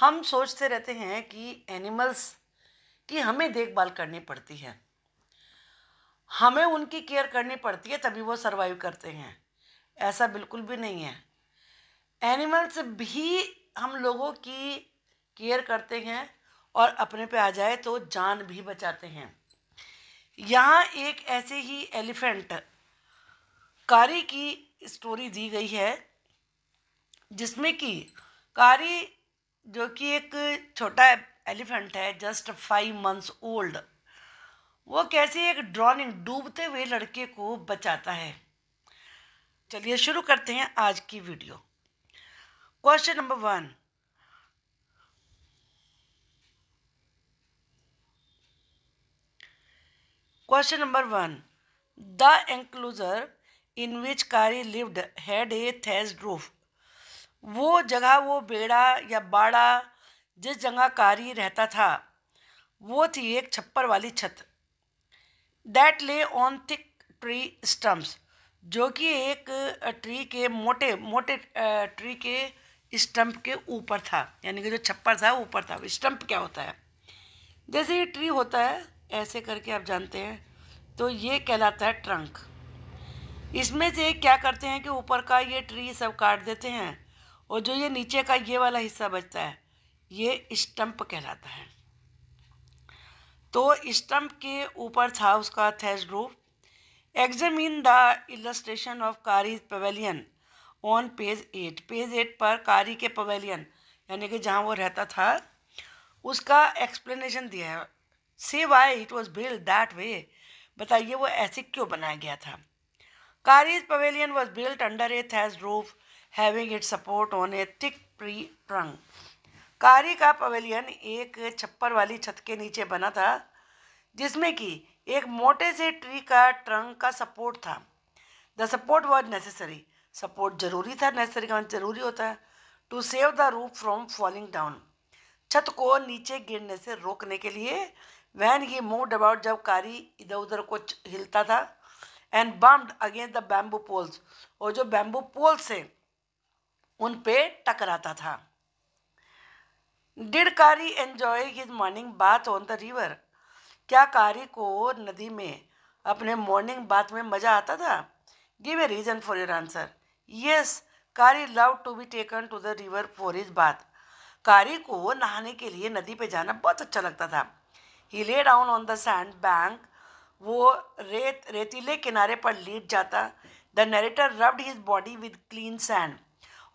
हम सोचते रहते हैं कि एनिमल्स की हमें देखभाल करनी पड़ती है हमें उनकी केयर करनी पड़ती है तभी वो सर्वाइव करते हैं ऐसा बिल्कुल भी नहीं है एनिमल्स भी हम लोगों की केयर करते हैं और अपने पे आ जाए तो जान भी बचाते हैं यहाँ एक ऐसे ही एलिफेंट कारी की स्टोरी दी गई है जिसमें कि कारी जो कि एक छोटा एलिफेंट है जस्ट फाइव मंथ्स ओल्ड वो कैसे एक ड्रॉनिंग डूबते हुए लड़के को बचाता है चलिए शुरू करते हैं आज की video question number one question number one the enclosure in which Kari lived had a thatch roof वो जगह वो बेड़ा या बाड़ा जिस जगह कारी रहता था वो थी एक छप्पर वाली छत दैट ले ऑन थिक ट्री स्टम्प्स जो कि एक ट्री के मोटे मोटे ट्री के स्टम्प के ऊपर था यानी कि जो छप्पर था ऊपर था स्टम्प क्या होता है जैसे ये ट्री होता है ऐसे करके आप जानते हैं तो ये कहलाता है ट्रंक इसमें से क्या करते हैं कि ऊपर का ये ट्री सब काट देते हैं और जो ये नीचे का ये वाला हिस्सा बचता है ये स्टम्प कहलाता है तो स्टम्प के ऊपर था उसका thatch roof examine the illustration of Kari pavilion on page eight page eight पर कारी के पवेलियन यानी कि जहाँ वो रहता था उसका एक्सप्लेनेशन दिया है से why it was build that way बताइए वो ऐसे क्यों बनाया गया था Kari's pavilion was built under a thatch roof having it support on a thick tree trunk Kari का पवेलियन एक छप्पर वाली छत के नीचे बना था जिसमें कि एक मोटे से ट्री का ट्रंक का सपोर्ट था the support was necessary support जरूरी था नेसेसरी का मतलब जरूरी होता है to save the roof from falling down छत को नीचे गिरने से रोकने के लिए वैन ही मूव अबाउट जब कारी इधर उधर को हिलता था and bumped against the bamboo poles और जो बैम्बू पोल्स हैं उन पे टकराता था did Kari enjoy his morning bath on the river क्या कारी को नदी में अपने मॉर्निंग बाथ में मज़ा आता था give a reason for your answer yes Kari love to be taken to the river for his bath Kari को नहाने के लिए नदी पे जाना बहुत अच्छा लगता था he lay down on the sand bank वो रेत रेतीले किनारे पर लेट जाता the narrator rubbed his body with clean sand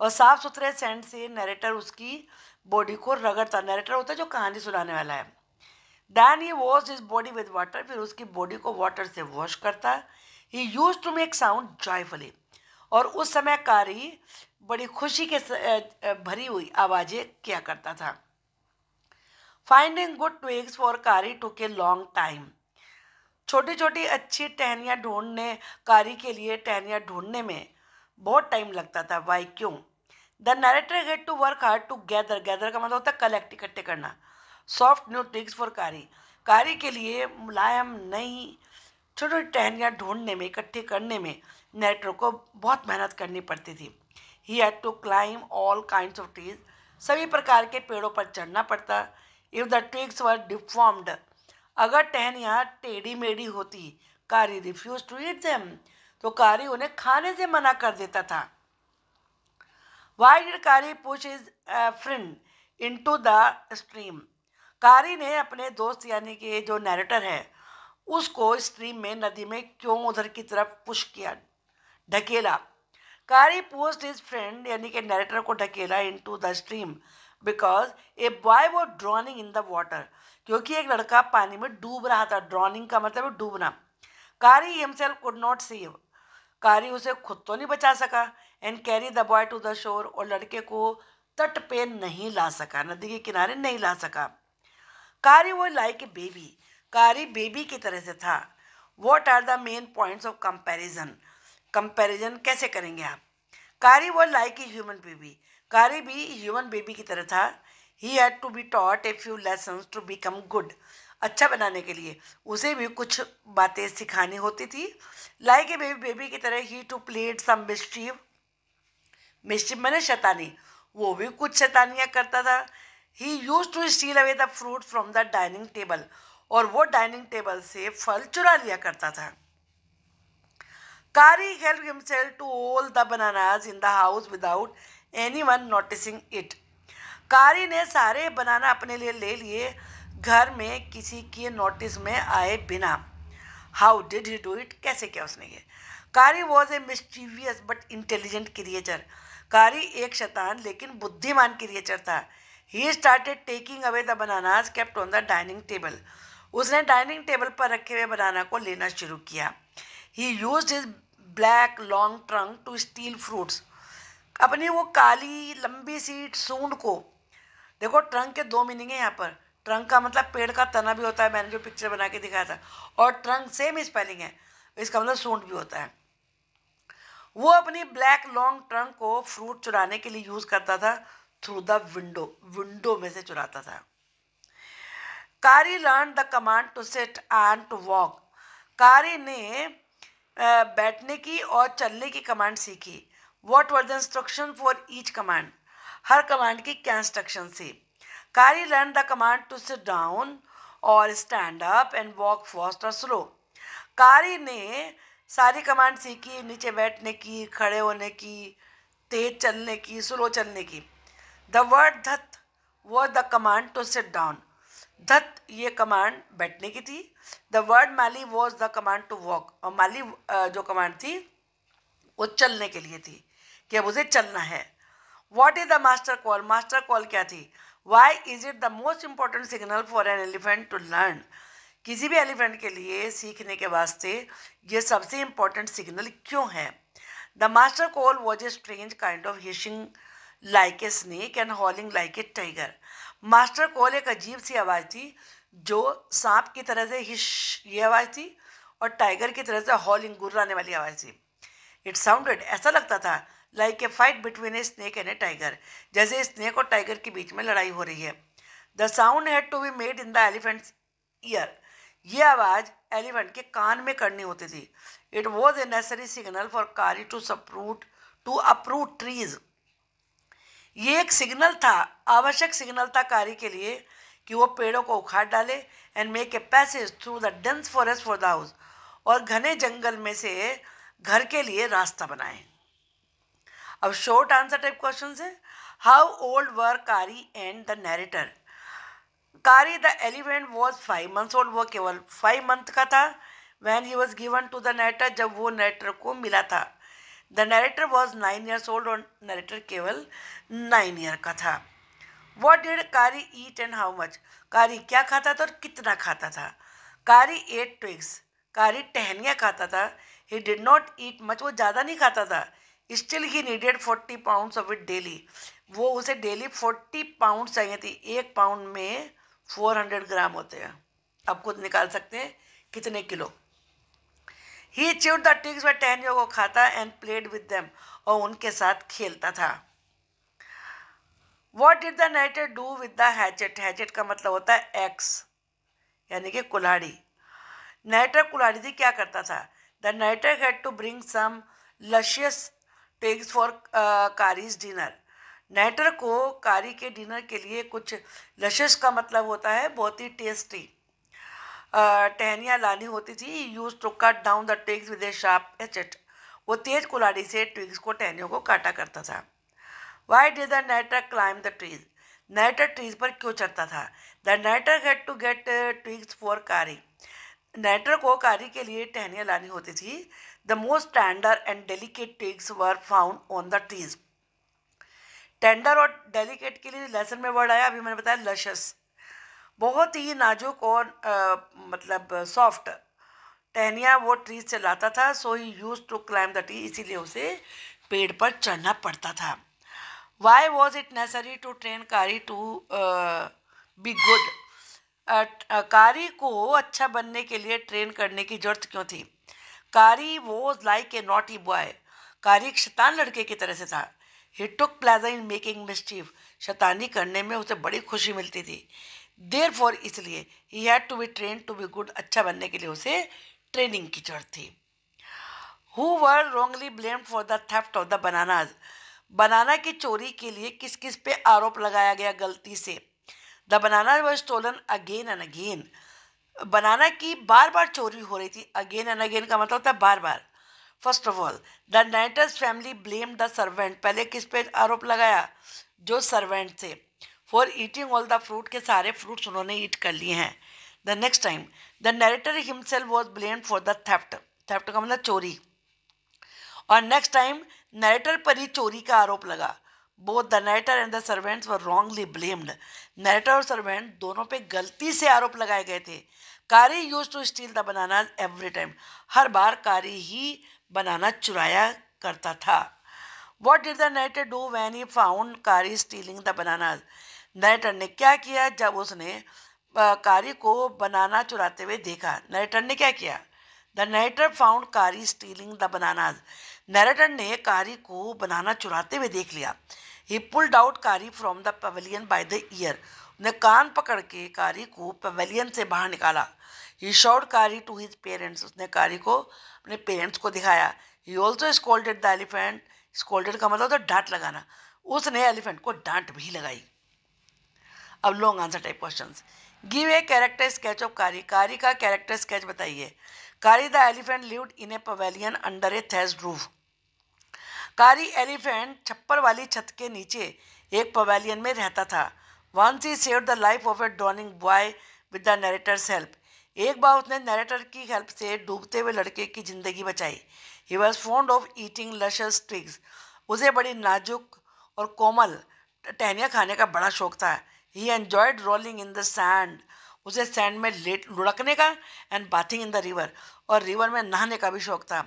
और साफ सुथरे सेंट से नरेटर उसकी बॉडी को रगड़ता नरेटर होता है जो कहानी सुनाने वाला है then he wash his body with water फिर उसकी बॉडी को वाटर से वॉश करता he use to make sound joyfully और उस समय कारी बड़ी खुशी के भरी हुई आवाज़ें किया करता था finding good twigs for Kari to के लॉन्ग टाइम छोटी छोटी अच्छी टहनियाँ ढूंढने कारी के लिए टहनियाँ ढूंढने में बहुत टाइम लगता था वाई क्यों the narrator get to work hard to gather gather का मतलब होता है कलेक्ट इकट्ठे करना soft new tricks for Kari Kari के लिए मुलायम नई छोटी छोटी टहनियाँ ढूंढने में इकट्ठे करने में नरेटर को बहुत मेहनत करनी पड़ती थी he had to climb all kind of trees सभी प्रकार के पेड़ों पर चढ़ना पड़ता if the twigs were deformed अगर टहनियाँ टेढ़ी मेढ़ी होती कारी रिफ्यूज टू ईट देम तो कारी उन्हें खाने से मना कर देता था why did Kari push his friend into the stream Kari ने अपने दोस्त यानी कि जो नैरेटर है उसको स्ट्रीम में नदी में क्यों उधर की तरफ पुश किया ढकेला कारी पोस्ट इज फ्रेंड यानी कि नैरेटर को ढकेला into the stream because a boy was drowning in the water क्योंकि एक लड़का पानी में डूब रहा था ड्रॉनिंग का मतलब डूबना कारी हिमसेल्फ कुड नॉट सेव कारी उसे खुद तो नहीं बचा सका and carry the boy to the shore और लड़के को तट पे नहीं ला सका नदी के किनारे नहीं ला सका Kari was like a baby Kari baby की तरह से था what are the main points of comparison comparison कैसे करेंगे आप कारी was like a human baby कारी भी ह्यूमन बेबी की तरह था he had to be taught a few lesson to become good अच्छा बनाने के लिए उसे भी कुछ बातें सिखानी होती थी लाइक ए बेबी बेबी की तरह ही टू प्लेट सम मिस्टिव मिस्टिव मैंने शैतानी वो भी कुछ शैतानियाँ करता था he use to steal away the fruit from the dining table और वो डाइनिंग टेबल से फल चुरा लिया करता था Kari help himself to all the bananas in the house without anyone noticing it Kari ने सारे बनाना अपने लिए ले लिए घर में किसी के नोटिस में आए बिना how did he do it कैसे किया उसने ये Kari was a mischievous but intelligent creature Kari एक शतान लेकिन बुद्धिमान क्रिएचर था he started taking away the bananas kept on the dining table उसने डाइनिंग टेबल पर रखे हुए बनाना को लेना शुरू किया he use his black long trunk to steal fruits अपनी वो काली लंबी सी सूंड को देखो ट्रंक के दो मीनिंग है यहाँ पर ट्रंक का मतलब पेड़ का तना भी होता है मैंने जो पिक्चर बना के दिखाया था और ट्रंक सेम स्पेलिंग है इसका मतलब सूंड भी होता है वो अपनी ब्लैक लॉन्ग ट्रंक को फ्रूट चुराने के लिए यूज़ करता था थ्रू द विंडो विंडो में से चुराता था Kari learn the command to sit and to walk Kari ने बैठने की और चलने की कमांड सीखी what were the instruction for each command हर कमांड की क्या इंस्ट्रक्शन थी Kari learned the command to sit down और stand up and walk fast और स्लो कारी ने सारी कमांड सीखी नीचे बैठने की खड़े होने की तेज चलने की स्लो चलने की द वर्ड धत was the command to sit down धत ये कमांड बैठने की थी द वर्ड माली was the command to walk और माली जो कमांड थी वो चलने के लिए थी कि अब उसे चलना है what is the master call master call क्या थी why is it the most important signal for an elephant to learn किसी भी एलिफेंट के लिए सीखने के वास्ते ये सबसे इम्पॉर्टेंट सिग्नल क्यों है the master call was a strange kind of hissing like a snake and howling like a tiger master call एक अजीब सी आवाज़ थी जो सांप की तरह से हिश ये आवाज़ थी और टाइगर की तरह से हॉलिंग गुर्राने वाली आवाज़ थी इट साउंडेड ऐसा लगता था like a fight between a snake and a tiger जैसे स्नैक और टाइगर के बीच में लड़ाई हो रही है the sound had to be made in the elephant's ear ये आवाज़ एलिफेंट के कान में करनी होती थी it was a necessary signal for Kari to sprout to uproot trees ये एक सिग्नल था आवश्यक सिग्नल था कारी के लिए कि वो पेड़ों को उखाड़ डाले and make a passage through the dense forest for the house और घने जंगल में से घर के लिए रास्ता बनाएं अब शॉर्ट आंसर टाइप क्वेश्चन है how old were Kari and the narrator Kari the elephant was five months old वो केवल फाइव मंथ का था when he was given to the narrator जब वो नैरेटर को मिला था the narrator was nine years old और नैरेटर केवल नाइन ईयर का था वॉट डिड कारी ईट एंड हाउ मच कारी क्या खाता था और कितना खाता था कारी एट ट्विग्स कारी टहनिया खाता था he did not eat much वो ज़्यादा नहीं खाता था still he needed forty pounds of it daily वो उसे डेली फोर्टी पाउंड चाहिए थी एक पाउंड में फोर हंड्रेड ग्राम होते हैं आप खुद निकाल सकते हैं कितने kilo he chew the twigs व टेन योग खाता एंड प्लेड विद दैम और उनके साथ खेलता था what did the narrator do with the hatchet hatchet का मतलब होता है एक्स यानी कि कुल्हाड़ी नाइटर कुल्हाड़ी थी क्या करता था the narrator had to bring some luscious pegs for Kari's dinner narrator को कारी के डिनर के लिए कुछ लशस का मतलब होता है बहुत ही टेस्टी uh, टहनियाँ लानी होती थी use to cut down the twigs with a sharp hatchet वो तेज कुलाड़ी से ट्विग्स को टहनियों को काटा करता था why did the narrator climb the trees narrator trees पर क्यों चढ़ता था the narrator had to get twigs for Kari narrator को कारी के लिए टहनियाँ लानी होती थी The most tender and delicate twigs were found on the trees. Tender और डेलिकेट के लिए लेसन में वर्ड आया अभी मैंने बताया लशस बहुत ही नाजुक और आ, मतलब सॉफ्ट टहनिया वो ट्रीज से लाता था so he use to climb the tree इसीलिए उसे पेड़ पर चढ़ना पड़ता था why was it necessary to train Kari to be good Kari को अच्छा बनने के लिए ट्रेन करने की जरूरत क्यों थी Kari was like a naughty boy Kari एक शैतान लड़के की तरह से था he took pleasure in making मिस्टीव शैतानी करने में उसे बड़ी खुशी मिलती थी देर फॉर इसलिए he had to be train to be good अच्छा बनने के लिए उसे ट्रेनिंग की जरूरत थी who were wrongly blame for the theft of the bananas banana की चोरी के लिए किस किस पे आरोप लगाया गया गलती से the banana was stolen again and again banana की बार बार चोरी हो रही थी अगेन एंड अगेन का मतलब था बार बार first of all the narrator's family blame the servant पहले किस पे आरोप लगाया जो सर्वेंट थे for eating all the fruit के सारे फ्रूट्स उन्होंने ईट कर लिए हैं the next time the narrator himself was blame for the theft theft का मतलब चोरी और नेक्स्ट टाइम नरेटर पर ही चोरी का आरोप लगा both the narrator and the servants were wrongly blamed narrator और सर्वेंट दोनों पे गलती से आरोप लगाए गए थे Kari use to steal the banana every time हर बार कारी ही बनाना चुराया करता था what did the narrator do when he found Kari stealing the banana narrator ने क्या किया जब उसने कारी को बनाना चुराते हुए देखा नाइटर ने क्या किया the narrator found Kari stealing the bananas narrator ने कारी को बनाना चुराते हुए देख लिया he pulled out Kari from the pavilion by the ear उसने कान पकड़ के कारी को पवेलियन से बाहर निकाला he showed Kari to his parents उसने कारी को अपने पेरेंट्स को दिखाया he also scolded the elephant scolded का मतलब तो डांट लगाना उसने एलिफेंट को डांट भी लगाई अब long answer type question give a character sketch of Kari Kari का कैरेक्टर स्केच बताइए Kari the elephant live in a pavilion under a thatch roof. Kari elephant छप्पर वाली छत के नीचे एक पवेलियन में रहता था once he save the life of a drowning boy with the narrator's help एक बार उसने नरेटर की हेल्प से डूबते हुए लड़के की ज़िंदगी बचाई he was fond of eating luscious twigs उसे बड़ी नाजुक और कोमल टहनियाँ खाने का बड़ा शौक था he enjoyed rolling in the sand उसे सैंड में लेट लुढ़कने का and bathing in the river और रिवर में नहाने का भी शौक था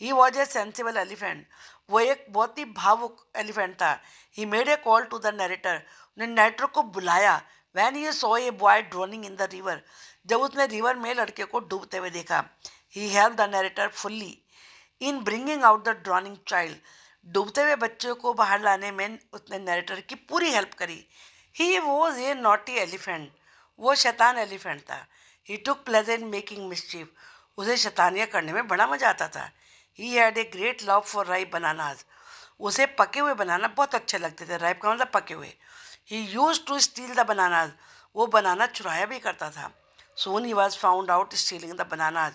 he was a sensible elephant वो एक बहुत ही भावुक एलिफेंट था he made a call to the narrator ने नरेटर को बुलाया when you saw a boy drowning in the river जब उसने रिवर में लड़के को डूबते हुए देखा ही help the narrator fully in bringing out the drowning child डूबते हुए बच्चों को बाहर लाने में उसने नरेटर की पूरी हेल्प करी he was a naughty elephant वो शैतान एलिफेंट था he took pleasant making mischief उसे शैतानियाँ करने में बड़ा मज़ा आता था he had a great love for ripe bananas उसे पके हुए बनाना बहुत अच्छे लगते थे राइप का मतलब पके हुए he used to steal the bananas वो बनाना चुराया भी करता था soon he was found out stealing the bananas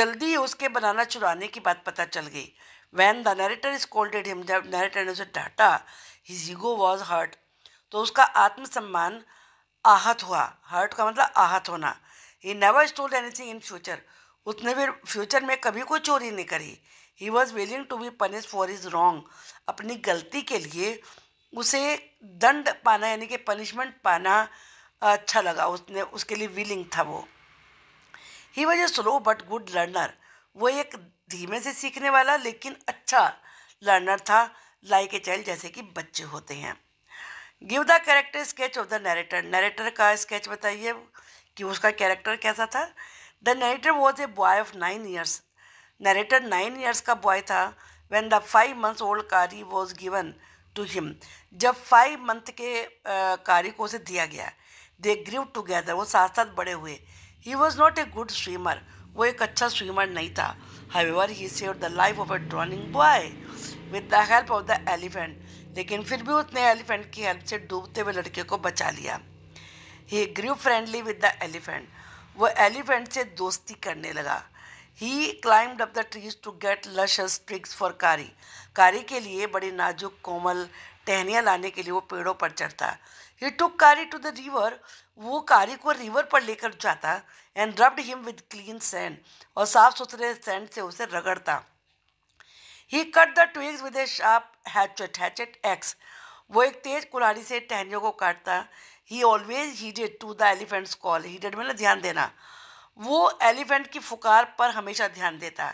जल्दी उसके बनाना चुराने की बात पता चल गई when the narrator scolded him जब नरेटर ने उसे डांटा हिज ईगो वॉज हर्ट तो उसका आत्मसम्मान आहत हुआ हर्ट का मतलब आहत होना he never stole anything in future उसने भी फ्यूचर में कभी कोई चोरी नहीं करी he was willing to be punish for his wrong अपनी गलती के लिए उसे दंड पाना यानी कि पनिशमेंट पाना अच्छा लगा उसने उसके लिए विलिंग था वो he was a slow but good learner वो एक धीमे से सीखने वाला लेकिन अच्छा लर्नर था लाइक ए चाइल्ड जैसे कि बच्चे होते हैं give the character sketch of the narrator narrator का स्केच बताइए कि उसका कैरेक्टर कैसा था the narrator was a boy of nine years narrator nine years का बॉय था when the five months old Kari was given to him जब five month के कारी को उसे दिया गया दे ग्रिव टूगेदर वो साथ साथ बड़े हुए he was not a good swimmer वो एक अच्छा स्विमर नहीं था however he save the life of a drowning boy with the help of the elephant लेकिन फिर भी उसने एलिफेंट की हेल्प से डूबते हुए लड़के को बचा लिया he grew friendly with the elephant वो एलिफेंट से दोस्ती करने लगा he climbed up the trees to get luscious twigs for Kari Kari के लिए बड़ी नाजुक कोमल टहनियाँ लाने के लिए वो पेड़ों पर चढ़ता ही टुक कारी टू द रिवर वो कारी को रिवर पर लेकर जाता and rubbed him with clean sand और साफ सुथरे सैंड से उसे रगड़ता he cut the twigs with a sharp hatchet hatchet axe वो एक तेज कुल्हाड़ी से टहनियों को काटता he always heeded to the elephant's call heeded मतलब ध्यान देना वो एलिफेंट की फुकार पर हमेशा ध्यान देता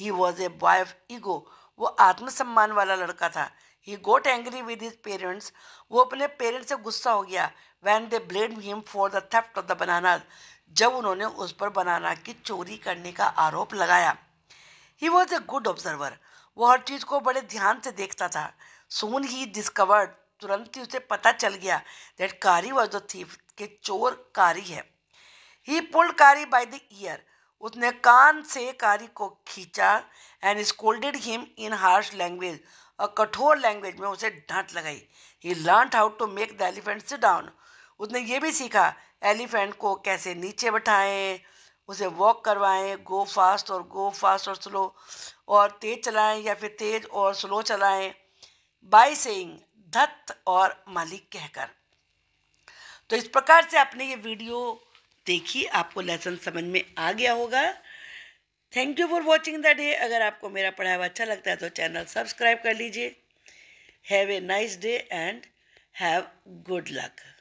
he was a boy of ego वो आत्मसम्मान वाला लड़का था he got angry with his parents वो अपने पेरेंट्स से गुस्सा हो गया when they blamed him for the theft of the banana जब उन्होंने उस पर बनाना की चोरी करने का आरोप लगाया he was a good observer वो हर चीज़ को बड़े ध्यान से देखता था सोन ही डिस्कवर्ड तुरंत ही उसे पता चल गया दैट कारी वॉज द थीफ के चोर कारी है he pulled Kari by the ear उसने कान से कारी को खींचा and scolded him in harsh language और कठोर लैंग्वेज में उसे डांट लगाई he learn how to make the elephant sit down उसने ये भी सीखा एलिफेंट को कैसे नीचे बैठाएं उसे वॉक करवाएं गो फास्ट और गो फास्ट और स्लो और तेज़ चलाएं या फिर तेज़ और स्लो चलाएं बाय सेइंग धत और मालिक कहकर तो इस प्रकार से आपने ये वीडियो देखी आपको लेसन समझ में आ गया होगा thank you for watching the day अगर आपको मेरा पढ़ाया हुआ अच्छा लगता है तो चैनल सब्सक्राइब कर लीजिए have a nice day and have good luck